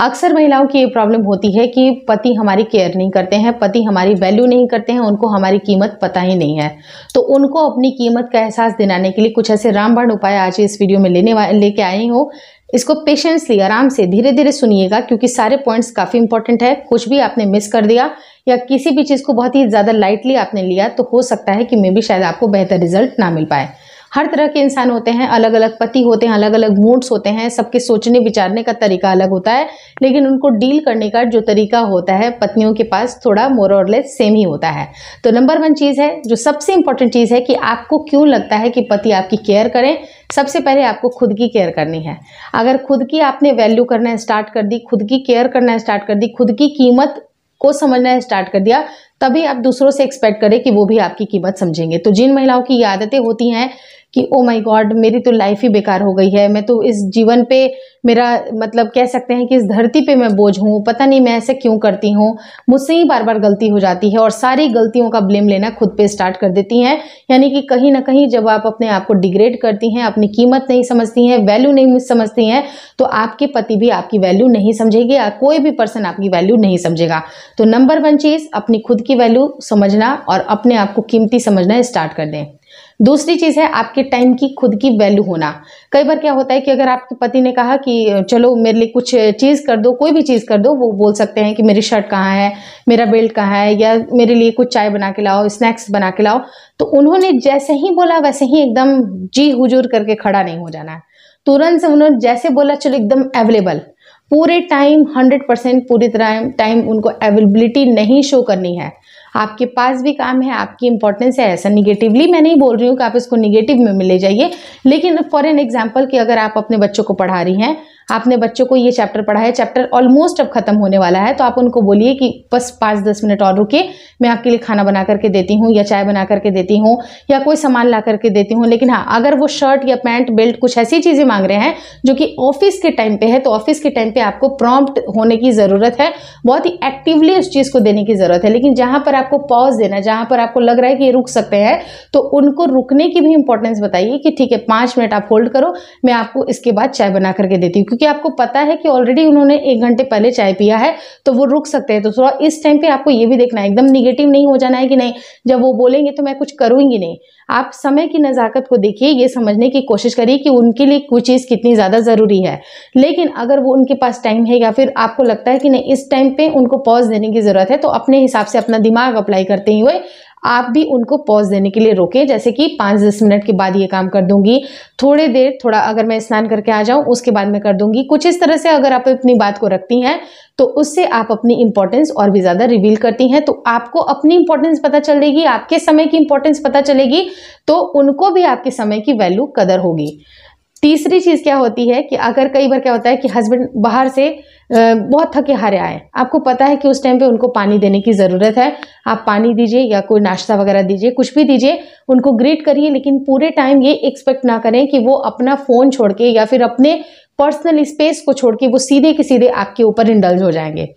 अक्सर महिलाओं की ये प्रॉब्लम होती है कि पति हमारी केयर नहीं करते हैं पति हमारी वैल्यू नहीं करते हैं उनको हमारी कीमत पता ही नहीं है तो उनको अपनी कीमत का एहसास दिलाने के लिए कुछ ऐसे रामबाण उपाय आज इस वीडियो में लेने लेके आई हूँ इसको पेशेंसली आराम से धीरे धीरे सुनिएगा क्योंकि सारे पॉइंट्स काफ़ी इंपॉर्टेंट है कुछ भी आपने मिस कर दिया या किसी भी चीज़ को बहुत ही ज़्यादा लाइटली आपने लिया तो हो सकता है कि मे भी शायद आपको बेहतर रिजल्ट ना मिल पाए हर तरह के इंसान होते हैं अलग अलग पति होते हैं अलग अलग मूड्स होते हैं सबके सोचने विचारने का तरीका अलग होता है लेकिन उनको डील करने का जो तरीका होता है पत्नियों के पास थोड़ा मोर और लेस सेम ही होता है तो नंबर वन चीज़ है जो सबसे इंपॉर्टेंट चीज़ है कि आपको क्यों लगता है कि पति आपकी केयर करें सबसे पहले आपको खुद की केयर करनी है अगर खुद की आपने वैल्यू करना स्टार्ट कर दी खुद की केयर करना स्टार्ट कर दी खुद की कीमत को समझना स्टार्ट कर दिया तभी आप दूसरों से एक्सपेक्ट करें कि वो भी आपकी कीमत समझेंगे तो जिन महिलाओं की आदतें होती हैं कि ओ माय गॉड मेरी तो लाइफ ही बेकार हो गई है मैं तो इस जीवन पे मेरा मतलब कह सकते हैं कि इस धरती पे मैं बोझ हूँ पता नहीं मैं ऐसे क्यों करती हूँ मुझसे ही बार बार गलती हो जाती है और सारी गलतियों का ब्लेम लेना खुद पे स्टार्ट कर देती हैं यानी कि कहीं ना कहीं जब आप अपने आप को डिग्रेड करती हैं अपनी कीमत नहीं समझती हैं वैल्यू नहीं समझती हैं तो आपके पति भी आपकी वैल्यू नहीं समझेगी कोई भी पर्सन आपकी वैल्यू नहीं समझेगा तो नंबर वन चीज़ अपनी खुद की वैल्यू समझना और अपने आप को कीमती समझना स्टार्ट कर दें दूसरी चीज़ है आपके टाइम की खुद की वैल्यू होना कई बार क्या होता है कि अगर आपके पति ने कहा कि चलो मेरे लिए कुछ चीज़ कर दो कोई भी चीज़ कर दो वो बोल सकते हैं कि मेरी शर्ट कहाँ है मेरा बेल्ट कहाँ है या मेरे लिए कुछ चाय बना के लाओ स्नैक्स बना के लाओ तो उन्होंने जैसे ही बोला वैसे ही एकदम जी हुजूर करके खड़ा नहीं हो जाना है तुरंत से उन्होंने जैसे बोला चलो एकदम अवेलेबल पूरे टाइम 100 परसेंट पूरी तरह टाइम उनको अवेलेबिलिटी नहीं शो करनी है आपके पास भी काम है आपकी इंपॉर्टेंस है ऐसा निगेटिवली मैं नहीं बोल रही हूँ कि आप इसको निगेटिव में मिले जाइए लेकिन फॉर एन एग्जाम्पल कि अगर आप अपने बच्चों को पढ़ा रही हैं आपने बच्चों को ये चैप्टर पढ़ा है चैप्टर ऑलमोस्ट अब खत्म होने वाला है तो आप उनको बोलिए कि बस पाँच दस मिनट और रुके मैं आपके लिए खाना बना करके देती हूँ या चाय बना करके देती हूँ या कोई सामान ला करके देती हूँ लेकिन हाँ अगर वो शर्ट या पैंट बेल्ट कुछ ऐसी चीज़ें मांग रहे हैं जो कि ऑफिस के टाइम पे है तो ऑफिस के टाइम पे आपको प्रॉम्प्ट होने की ज़रूरत है बहुत ही एक्टिवली उस चीज़ को देने की ज़रूरत है लेकिन जहाँ पर आपको पॉज देना जहाँ पर आपको लग रहा है कि ये रुक सकते हैं तो उनको रुकने की भी इंपॉर्टेंस बताइए कि ठीक है पाँच मिनट आप होल्ड करो मैं आपको इसके बाद चाय बना करके देती हूँ क्योंकि आपको पता है कि ऑलरेडी उन्होंने एक घंटे पहले चाय पिया है तो वो रुक सकते हैं तो थोड़ा इस टाइम पे आपको ये भी देखना है एकदम निगेटिव नहीं हो जाना है कि नहीं जब वो बोलेंगे तो मैं कुछ करूंगी नहीं आप समय की नज़ाकत को देखिए ये समझने की कोशिश करिए कि उनके लिए कोई चीज़ कितनी ज़्यादा ज़रूरी है लेकिन अगर वो उनके पास टाइम है या फिर आपको लगता है कि नहीं इस टाइम पर उनको पॉज देने की ज़रूरत है तो अपने हिसाब से अपना दिमाग अप्लाई करते हुए आप भी उनको पॉज देने के लिए रोकें जैसे कि पाँच दस मिनट के बाद ये काम कर दूंगी थोड़े देर थोड़ा अगर मैं स्नान करके आ जाऊँ उसके बाद मैं कर दूंगी कुछ इस तरह से अगर आप अपनी बात को रखती हैं तो उससे आप अपनी इंपॉर्टेंस और भी ज़्यादा रिवील करती हैं तो आपको अपनी इंपॉर्टेंस पता चलेगी आपके समय की इंपॉर्टेंस पता चलेगी तो उनको भी आपके समय की वैल्यू कदर होगी तीसरी चीज़ क्या होती है कि अगर कई बार क्या होता है कि हस्बैंड बाहर से बहुत थके हारे आए आपको पता है कि उस टाइम पे उनको पानी देने की ज़रूरत है आप पानी दीजिए या कोई नाश्ता वगैरह दीजिए कुछ भी दीजिए उनको ग्रीट करिए लेकिन पूरे टाइम ये एक्सपेक्ट ना करें कि वो अपना फ़ोन छोड़ के या फिर अपने पर्सनल स्पेस को छोड़ के वो सीधे के सीधे आपके ऊपर इंडल्ज हो जाएंगे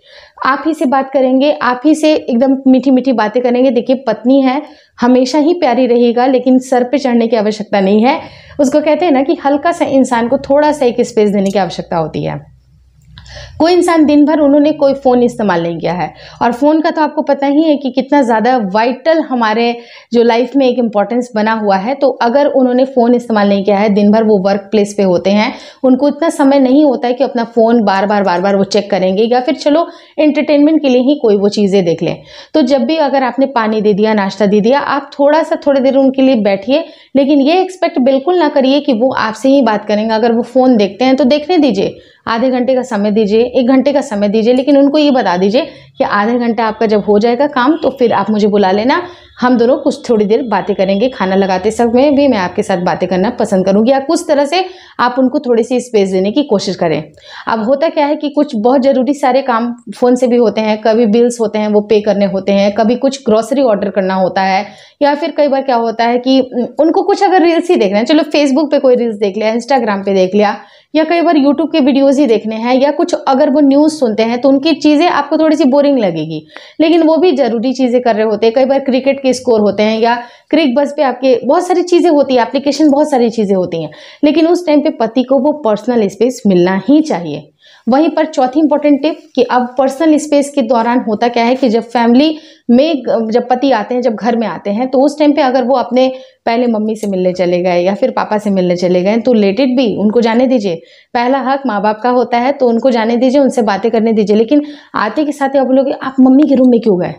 आप ही से बात करेंगे आप ही से एकदम मीठी मीठी बातें करेंगे देखिए पत्नी है हमेशा ही प्यारी रहेगा लेकिन सर पे चढ़ने की आवश्यकता नहीं है उसको कहते हैं ना कि हल्का सा इंसान को थोड़ा सा एक स्पेस देने की आवश्यकता होती है कोई इंसान दिन भर उन्होंने कोई फ़ोन इस्तेमाल नहीं किया है और फ़ोन का तो आपको पता ही है कि कितना ज़्यादा वाइटल हमारे जो लाइफ में एक इम्पॉर्टेंस बना हुआ है तो अगर उन्होंने फ़ोन इस्तेमाल नहीं किया है दिन भर वो वर्क प्लेस पर होते हैं उनको इतना समय नहीं होता है कि अपना फ़ोन बार बार बार बार वो चेक करेंगे या फिर चलो एंटरटेनमेंट के लिए ही कोई वो चीज़ें देख लें तो जब भी अगर आपने पानी दे दिया नाश्ता दे दिया आप थोड़ा सा थोड़ी देर उनके लिए बैठिए लेकिन ये एक्सपेक्ट बिल्कुल ना करिए कि वो आपसे ही बात करेंगे अगर वो फ़ोन देखते हैं तो देखने दीजिए आधे घंटे का समय दीजिए एक घंटे का समय दीजिए लेकिन उनको ये बता दीजिए कि आधे घंटा आपका जब हो जाएगा काम तो फिर आप मुझे बुला लेना हम दोनों कुछ थोड़ी देर बातें करेंगे खाना लगाते समय भी मैं आपके साथ बातें करना पसंद करूँगी या कुछ तरह से आप उनको थोड़ी सी स्पेस देने की कोशिश करें अब होता क्या है कि कुछ बहुत ज़रूरी सारे काम फ़ोन से भी होते हैं कभी बिल्स होते हैं वो पे करने होते हैं कभी कुछ ग्रॉसरी ऑर्डर करना होता है या फिर कई बार क्या होता है कि उनको कुछ अगर रील्स ही देख रहे हैं चलो फेसबुक पर कोई रील्स देख लिया इंस्टाग्राम पर देख लिया या कई बार यूट्यूब के वीडियोज़ ही देखने हैं या कुछ अगर वो न्यूज़ सुनते हैं तो उनकी चीज़ें आपको थोड़ी सी बोरिंग लगेगी लेकिन वो भी ज़रूरी चीज़ें कर रहे होते हैं कई बार क्रिकेट के स्कोर होते हैं या क्रिक बस पे आपके बहुत सारी चीज़ें होती है एप्लीकेशन बहुत सारी चीज़ें होती हैं लेकिन उस टाइम पर पति को वो पर्सनल स्पेस मिलना ही चाहिए वहीं पर चौथी इंपॉर्टेंट टिप कि अब पर्सनल स्पेस के दौरान होता क्या है कि जब फैमिली में जब पति आते हैं जब घर में आते हैं तो उस टाइम पे अगर वो अपने पहले मम्मी से मिलने चले गए या फिर पापा से मिलने चले गए तो लेटेड भी उनको जाने दीजिए पहला हक माँ बाप का होता है तो उनको जाने दीजिए उनसे बातें करने दीजिए लेकिन आते के साथ आप बोलोगे आप मम्मी के रूम में क्यों गए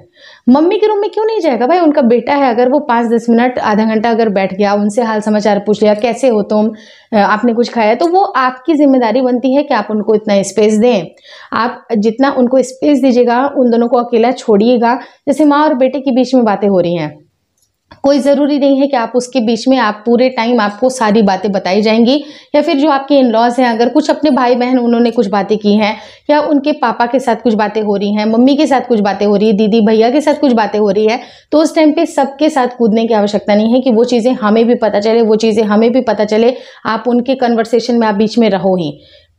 मम्मी के रूम में क्यों नहीं जाएगा भाई उनका बेटा है अगर वो पाँच दस मिनट आधा घंटा अगर बैठ गया उनसे हाल समाचार पूछ लिया कैसे हो तुम आपने कुछ खाया तो वो आपकी जिम्मेदारी बनती है कि आप उनको इतना स्पेस दें आप जितना उनको स्पेस दीजिएगा उन दोनों को अकेला छोड़िएगा जैसे जैसे माँ और बेटे के बीच में बातें हो रही हैं कोई ज़रूरी नहीं है कि आप उसके बीच में आप पूरे टाइम आपको सारी बातें बताई जाएंगी या फिर जो आपके इन लॉज हैं अगर कुछ अपने भाई बहन उन्होंने कुछ बातें की हैं या उनके पापा के साथ कुछ बातें हो रही हैं मम्मी के साथ कुछ बातें हो रही है दीदी भैया के साथ कुछ बातें हो रही है तो उस टाइम पे सबके साथ कूदने की आवश्यकता नहीं है कि वो चीज़ें हमें भी पता चले वो चीज़ें हमें भी पता चले आप उनके कन्वर्सेशन में आप बीच में रहो ही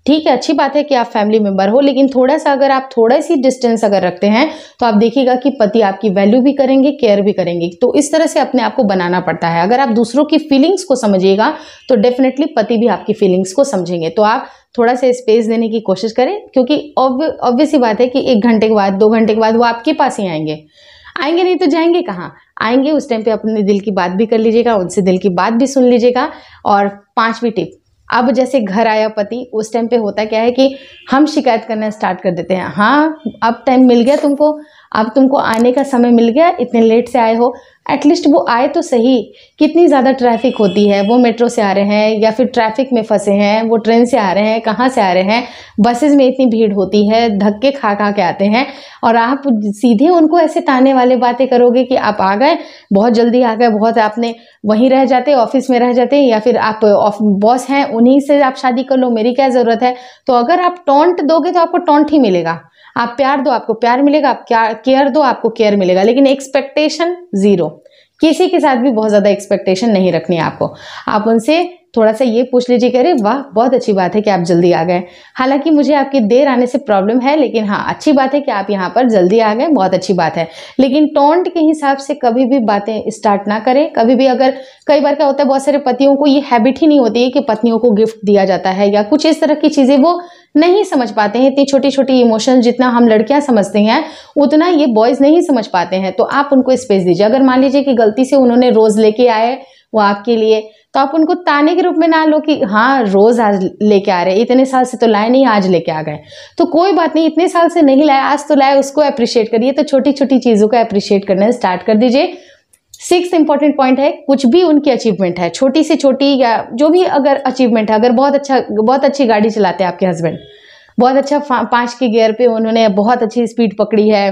ठीक है अच्छी बात है कि आप फैमिली मेम्बर हो लेकिन थोड़ा सा अगर आप थोड़ा सी डिस्टेंस अगर रखते हैं तो आप देखिएगा कि पति आपकी वैल्यू भी करेंगे केयर भी करेंगे तो इस तरह से अपने आप को बनाना पड़ता है अगर आप दूसरों की फीलिंग्स को समझिएगा तो डेफिनेटली पति भी आपकी फीलिंग्स को समझेंगे तो आप थोड़ा सा स्पेस देने की कोशिश करें क्योंकि ऑब्वियस ही बात है कि एक घंटे के बाद दो घंटे के बाद वो आपके पास ही आएंगे आएंगे नहीं तो जाएंगे कहाँ आएंगे उस टाइम पे अपने दिल की बात भी कर लीजिएगा उनसे दिल की बात भी सुन लीजिएगा और पांचवी टिप अब जैसे घर आया पति उस टाइम पे होता क्या है कि हम शिकायत करना स्टार्ट कर देते हैं हाँ अब टाइम मिल गया तुमको अब तुमको आने का समय मिल गया इतने लेट से आए हो एटलीस्ट वो आए तो सही कितनी ज़्यादा ट्रैफिक होती है वो मेट्रो से आ रहे हैं या फिर ट्रैफिक में फंसे हैं वो ट्रेन से आ रहे हैं कहाँ से आ रहे हैं बसेज में इतनी भीड़ होती है धक्के खा खा के आते हैं और आप सीधे उनको ऐसे ताने वाले बातें करोगे कि आप आ गए बहुत जल्दी आ गए बहुत आपने वहीं रह जाते ऑफिस में रह जाते या फिर आप बॉस हैं उन्हीं से आप शादी कर लो मेरी क्या ज़रूरत है तो अगर आप टोंट दोगे तो आपको टोंट ही मिलेगा आप प्यार दो आपको प्यार मिलेगा आप केयर दो आपको केयर मिलेगा लेकिन एक्सपेक्टेशन ज़ीरो किसी के साथ भी बहुत ज़्यादा एक्सपेक्टेशन नहीं रखनी आपको आप उनसे थोड़ा सा ये पूछ लीजिए कि अरे वाह बहुत अच्छी बात है कि आप जल्दी आ गए हालांकि मुझे आपकी देर आने से प्रॉब्लम है लेकिन हाँ अच्छी बात है कि आप यहाँ पर जल्दी आ गए बहुत अच्छी बात है लेकिन टोंट के हिसाब से कभी भी बातें स्टार्ट ना करें कभी भी अगर कई बार क्या होता है बहुत सारे पतियों को ये हैबिट ही नहीं होती है कि पत्नियों को गिफ्ट दिया जाता है या कुछ इस तरह की चीज़ें वो नहीं समझ पाते हैं इतनी छोटी छोटी इमोशन जितना हम लड़कियां समझते हैं उतना ये बॉयज़ नहीं समझ पाते हैं तो आप उनको स्पेस दीजिए अगर मान लीजिए कि गलती से उन्होंने रोज़ लेके आए वो आपके लिए तो आप उनको ताने के रूप में ना लो कि हाँ रोज आज लेके आ रहे इतने साल से तो लाए नहीं आज लेके आ गए तो कोई बात नहीं इतने साल से नहीं लाए आज तो लाए उसको अप्रिशिएट करिए तो छोटी छोटी चीज़ों को अप्रिशिएट करना स्टार्ट कर दीजिए सिक्स इंपॉर्टेंट पॉइंट है कुछ भी उनकी अचीवमेंट है छोटी से छोटी या जो भी अगर अचीवमेंट है अगर बहुत अच्छा बहुत अच्छी गाड़ी चलाते हैं आपके हस्बैंड बहुत अच्छा पाँच के गियर पे उन्होंने बहुत अच्छी स्पीड पकड़ी है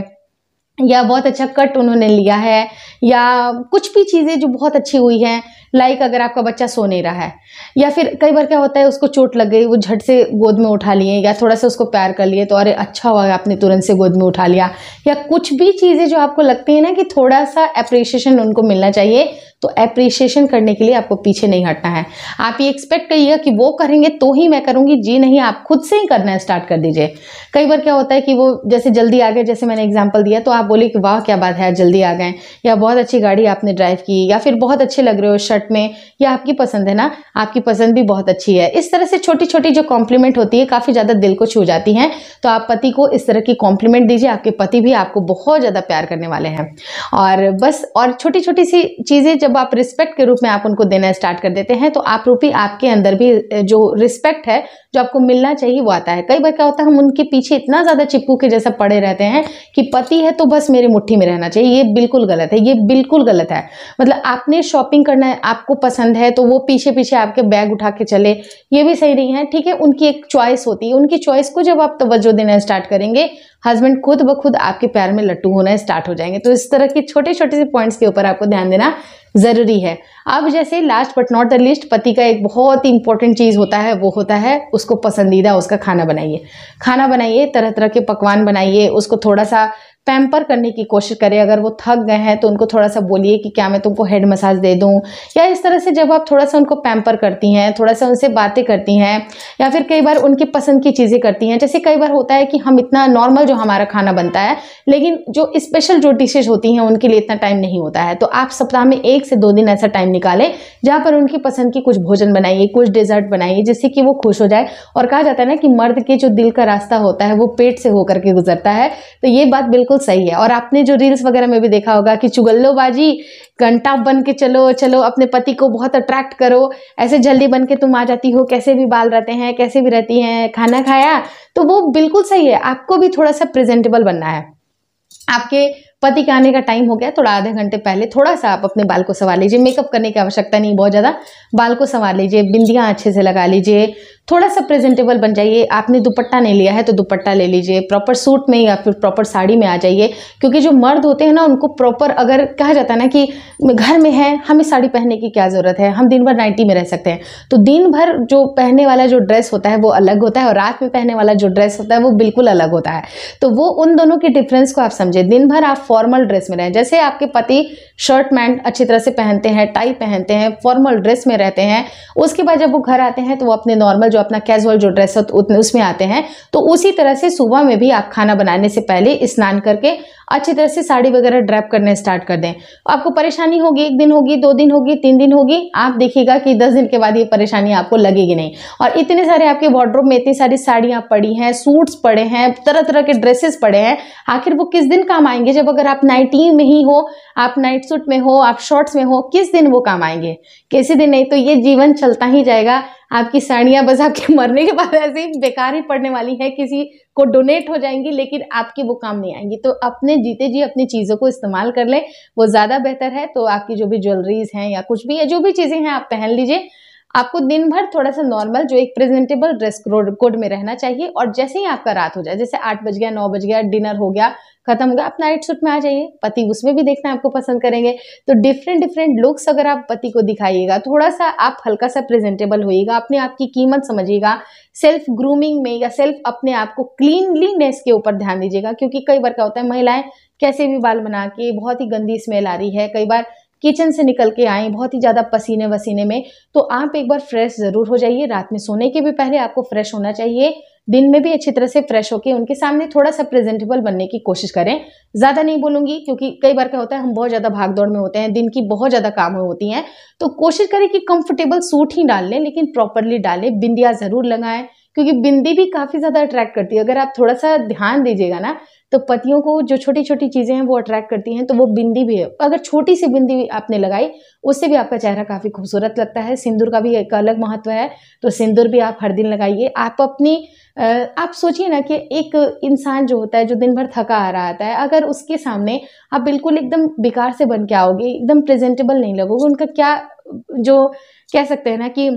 या बहुत अच्छा कट उन्होंने लिया है या कुछ भी चीज़ें जो बहुत अच्छी हुई हैं लाइक like अगर आपका बच्चा सो नहीं रहा है या फिर कई बार क्या होता है उसको चोट लग गई वो झट से गोद में उठा लिए या थोड़ा सा उसको प्यार कर लिए तो अरे अच्छा हुआ आपने तुरंत से गोद में उठा लिया या कुछ भी चीज़ें जो आपको लगती है ना कि थोड़ा सा अप्रिसिएशन उनको मिलना चाहिए तो अप्रिसिएशन करने के लिए आपको पीछे नहीं हटना है आप ये एक्सपेक्ट करिएगा कि वो करेंगे तो ही मैं करूँगी जी नहीं आप खुद से ही करना स्टार्ट कर दीजिए कई बार क्या होता है कि वो जैसे जल्दी आ गए जैसे मैंने एग्जाम्पल दिया तो आप बोले कि वाह क्या बात है जल्दी आ गए या बहुत अच्छी गाड़ी आपने ड्राइव की या फिर बहुत अच्छे लग रहे हो शर्ट शर्ट में या आपकी पसंद है ना आपकी पसंद भी बहुत अच्छी है इस तरह से छोटी छोटी जो कॉम्प्लीमेंट होती है काफ़ी ज़्यादा दिल को छू जाती हैं तो आप पति को इस तरह की कॉम्प्लीमेंट दीजिए आपके पति भी आपको बहुत ज़्यादा प्यार करने वाले हैं और बस और छोटी छोटी सी चीज़ें जब आप रिस्पेक्ट के रूप में आप उनको देना स्टार्ट कर देते हैं तो आप रूपी आपके अंदर भी जो रिस्पेक्ट है जो आपको मिलना चाहिए वो आता है कई बार क्या होता है हम उनके पीछे इतना ज़्यादा चिपकू के जैसा पड़े रहते हैं कि पति है तो बस मेरे मुट्ठी में रहना चाहिए ये बिल्कुल गलत है ये बिल्कुल गलत है मतलब आपने शॉपिंग करना है आपको पसंद है तो वो पीछे पीछे आपके बैग उठा के चले ये भी सही नहीं है ठीक है उनकी एक चॉइस होती है उनकी चॉइस को जब आप तवज्जो देना स्टार्ट करेंगे हस्बैंड खुद ब खुद आपके प्यार में लट्टू होना स्टार्ट हो जाएंगे तो इस तरह के छोटे छोटे से पॉइंट्स के ऊपर आपको ध्यान देना ज़रूरी है अब जैसे last but not the least पति का एक बहुत ही इंपॉर्टेंट चीज़ होता है वो होता है उसको पसंदीदा उसका खाना बनाइए खाना बनाइए तरह तरह के पकवान बनाइए उसको थोड़ा सा पैम्पर करने की कोशिश करें अगर वो थक गए हैं तो उनको थोड़ा सा बोलिए कि क्या मैं तुमको हेड मसाज दे दूँ या इस तरह से जब आप थोड़ा सा उनको पैम्पर करती हैं थोड़ा सा उनसे बातें करती हैं या फिर कई बार उनकी पसंद की चीज़ें करती हैं जैसे कई बार होता है कि हम इतना नॉर्मल जो हमारा खाना बनता है लेकिन जो स्पेशल जो डिशेज होती हैं उनके लिए इतना टाइम नहीं होता है तो आप सप्ताह में एक से दो दिन ऐसा टाइम निकालें जहाँ पर उनकी पसंद की कुछ भोजन बनाइए कुछ डिजर्ट बनाइए जिससे कि वो खुश हो जाए और कहा जाता है ना कि मर्द के जो दिल का रास्ता होता है वो पेट से होकर के गुजरता है तो ये बात बिल्कुल बिल्कुल सही है और आपने जो रील्स वगैरह में भी देखा होगा कि बाजी घंटा बन के चलो चलो अपने पति को बहुत अट्रैक्ट करो ऐसे जल्दी बन के तुम आ जाती हो कैसे भी बाल रहते हैं कैसे भी रहती हैं खाना खाया तो वो बिल्कुल सही है आपको भी थोड़ा सा प्रेजेंटेबल बनना है आपके पति के आने का टाइम हो गया थोड़ा आधे घंटे पहले थोड़ा सा आप अपने बाल को संवार लीजिए मेकअप करने की आवश्यकता नहीं बहुत ज़्यादा बाल को संवार लीजिए बिंदियाँ अच्छे से लगा लीजिए थोड़ा सा प्रेजेंटेबल बन जाइए आपने दुपट्टा नहीं लिया है तो दुपट्टा ले लीजिए प्रॉपर सूट में या फिर प्रॉपर साड़ी में आ जाइए क्योंकि जो मर्द होते हैं ना उनको प्रॉपर अगर कहा जाता है ना कि घर में है हमें साड़ी पहनने की क्या ज़रूरत है हम दिन भर नाइटी में रह सकते हैं तो दिन भर जो पहनने वाला जो ड्रेस होता है वो अलग होता है और रात में पहनने वाला जो ड्रेस होता है वो बिल्कुल अलग होता है तो वो उन दोनों के डिफरेंस को आप समझें दिन भर आप फॉर्मल ड्रेस में रहें जैसे आपके पति शर्ट पैंट अच्छी तरह से पहनते हैं टाई पहनते हैं फॉर्मल ड्रेस में रहते हैं उसके बाद जब वो घर आते हैं तो वो अपने नॉर्मल जो अपना कैजुअल जो ड्रेस है उसमें आते हैं तो उसी तरह से सुबह में भी आप खाना बनाने से पहले स्नान करके अच्छी तरह से साड़ी वगैरह ड्रैप करने स्टार्ट कर दें आपको परेशानी होगी एक दिन होगी दो दिन होगी तीन दिन होगी आप देखिएगा कि दस दिन के बाद ये परेशानी आपको लगेगी नहीं और इतने सारे आपके वार्ड्रोब में इतनी सारी साड़ियाँ पड़ी हैं सूट्स पड़े हैं तरह तरह के ड्रेसेस पड़े हैं आखिर वो किस दिन काम आएंगे जब अगर आप नाइटी में ही हो आप नाइट सूट में हो आप शॉर्ट्स में हो किस दिन वो काम आएंगे किसी दिन नहीं तो ये जीवन चलता ही जाएगा आपकी साड़ियाँ बस आपके मरने के बाद ऐसे बेकार ही पड़ने वाली है किसी को डोनेट हो जाएंगी लेकिन आपकी वो काम नहीं आएंगी तो अपने जीते जी अपनी चीज़ों को इस्तेमाल कर लें वो ज़्यादा बेहतर है तो आपकी जो भी ज्वेलरीज हैं या कुछ भी या जो भी चीज़ें हैं आप पहन लीजिए आपको दिन भर थोड़ा सा नॉर्मल जो एक प्रेजेंटेबल ड्रेस कोड में रहना चाहिए और जैसे ही आपका रात हो जाए जैसे आठ बज गया नौ बज गया डिनर हो गया खत्म हो गया आप नाइट सूट में आ जाइए पति उसमें भी देखना आपको पसंद करेंगे तो डिफरेंट डिफरेंट लुक्स अगर आप पति को दिखाइएगा थोड़ा सा आप हल्का सा प्रेजेंटेबल होइएगा अपने आप की कीमत समझिएगा सेल्फ ग्रूमिंग में या सेल्फ अपने आप को क्लीनलीनेस के ऊपर ध्यान दीजिएगा क्योंकि कई बार क्या होता है महिलाएं कैसे भी बाल बना के बहुत ही गंदी स्मेल आ रही है कई बार किचन से निकल के आएँ बहुत ही ज़्यादा पसीने वसीने में तो आप एक बार फ्रेश ज़रूर हो जाइए रात में सोने के भी पहले आपको फ्रेश होना चाहिए दिन में भी अच्छी तरह से फ्रेश होकर उनके सामने थोड़ा सा प्रेजेंटेबल बनने की कोशिश करें ज़्यादा नहीं बोलूंगी क्योंकि कई बार क्या होता है हम बहुत ज़्यादा भाग दौड़ में होते हैं दिन की बहुत ज़्यादा काम होती हैं तो कोशिश करें कि कंफर्टेबल सूट ही डाल लें लेकिन प्रॉपरली डालें बिंदिया ज़रूर लगाएं क्योंकि बिंदी भी काफ़ी ज़्यादा अट्रैक्ट करती है अगर आप थोड़ा सा ध्यान दीजिएगा ना तो पतियों को जो छोटी छोटी चीज़ें हैं वो अट्रैक्ट करती हैं तो वो बिंदी भी है अगर छोटी सी बिंदी आपने लगाई उससे भी आपका चेहरा काफ़ी खूबसूरत लगता है सिंदूर का भी एक अलग महत्व है तो सिंदूर भी आप हर दिन लगाइए आप अपनी आप सोचिए ना कि एक इंसान जो होता है जो दिन भर थका आ रहा आता है अगर उसके सामने आप बिल्कुल एकदम बेकार से बन के आओगे एकदम प्रेजेंटेबल नहीं लगोगे उनका क्या जो कह सकते हैं ना कि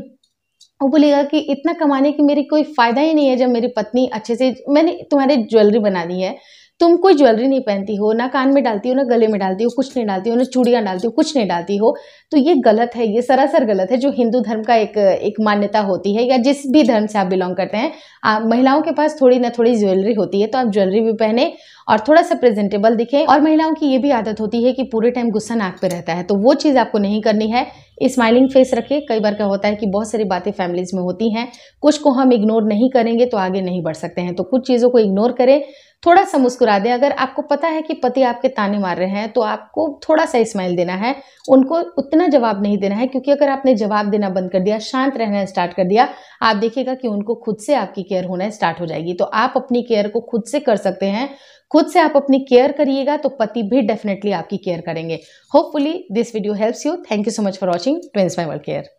वो बोलेगा कि इतना कमाने की मेरी कोई फ़ायदा ही नहीं है जब मेरी पत्नी अच्छे से मैंने तुम्हारे ज्वेलरी बना दी है तुम कोई ज्वेलरी नहीं पहनती हो ना कान में डालती हो ना गले में डालती हो कुछ नहीं डालती हो ना चूड़ियाँ डालती हो कुछ नहीं डालती हो तो ये गलत है ये सरासर गलत है जो हिंदू धर्म का एक एक मान्यता होती है या जिस भी धर्म से आप बिलोंग करते हैं आप महिलाओं के पास थोड़ी ना थोड़ी ज्वेलरी होती है तो आप ज्वेलरी भी पहने और थोड़ा सा प्रेजेंटेबल दिखे और महिलाओं की ये भी आदत होती है कि पूरे टाइम गुस्सा नाक पर रहता है तो वो चीज़ आपको नहीं करनी है स्माइलिंग फेस रखें कई बार क्या होता है कि बहुत सारी बातें फैमिलीज में होती हैं कुछ को हम इग्नोर नहीं करेंगे तो आगे नहीं बढ़ सकते हैं तो कुछ चीज़ों को इग्नोर करें थोड़ा सा मुस्कुरा दें अगर आपको पता है कि पति आपके ताने मार रहे हैं तो आपको थोड़ा सा स्माइल देना है उनको उतना जवाब नहीं देना है क्योंकि अगर आपने जवाब देना बंद कर दिया शांत रहना स्टार्ट कर दिया आप देखिएगा कि उनको खुद से आपकी केयर होना स्टार्ट हो जाएगी तो आप अपनी केयर को खुद से कर सकते हैं खुद से आप अपनी केयर करिएगा तो पति भी डेफिनेटली आपकी केयर करेंगे hopefully this video helps you thank you so much for watching twins my world care